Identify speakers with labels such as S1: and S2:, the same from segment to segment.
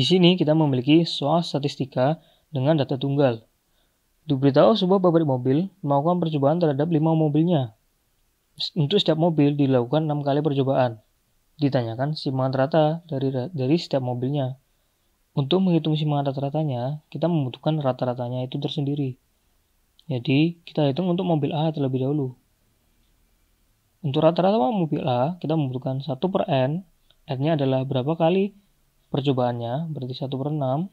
S1: Di sini kita memiliki soal statistika dengan data tunggal. Diberitahu sebuah pabrik mobil melakukan percobaan terhadap 5 mobilnya. Untuk setiap mobil dilakukan 6 kali percobaan. Ditanyakan simpangan rata dari, dari setiap mobilnya. Untuk menghitung simpangan rata-ratanya, kita membutuhkan rata-ratanya itu tersendiri. Jadi, kita hitung untuk mobil A terlebih dahulu. Untuk rata-rata mobil A, kita membutuhkan 1 per N. N-nya adalah berapa kali Percobaannya berarti 1 per 6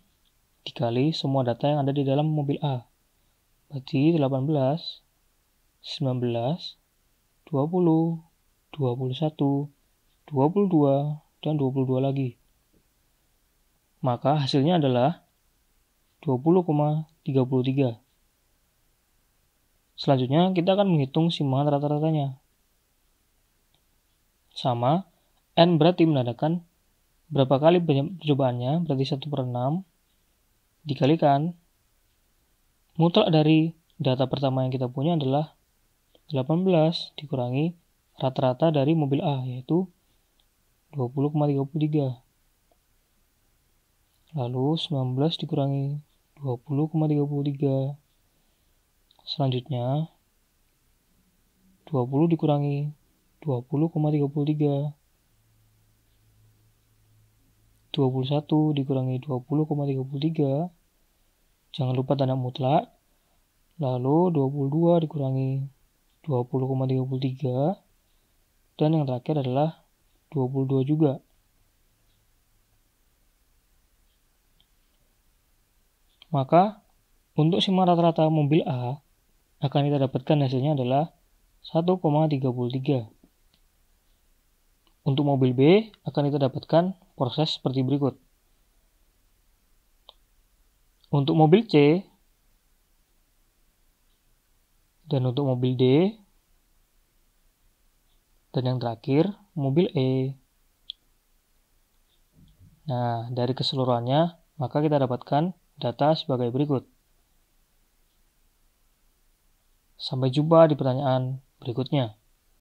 S1: dikali semua data yang ada di dalam mobil A. Berarti 18, 19, 20, 21, 22, dan 22 lagi. Maka hasilnya adalah 20,33. Selanjutnya kita akan menghitung simpangan rata-ratanya. Sama, N berarti menandakan berapa kali percobaannya, berarti 1 per 6, dikalikan, mutlak dari data pertama yang kita punya adalah 18 dikurangi rata-rata dari mobil A, yaitu 20,33. Lalu 19 dikurangi 20,33. Selanjutnya, 20 dikurangi 21 dikurangi 20,33 jangan lupa tanda mutlak lalu 22 dikurangi 20,33 dan yang terakhir adalah 22 juga maka untuk sima rata-rata mobil A akan kita dapatkan hasilnya adalah 1,33. Untuk mobil B akan kita dapatkan 1,33 proses seperti berikut. Untuk mobil C dan untuk mobil D dan yang terakhir mobil E. Nah, dari keseluruhannya, maka kita dapatkan data sebagai berikut. Sampai jumpa di pertanyaan berikutnya.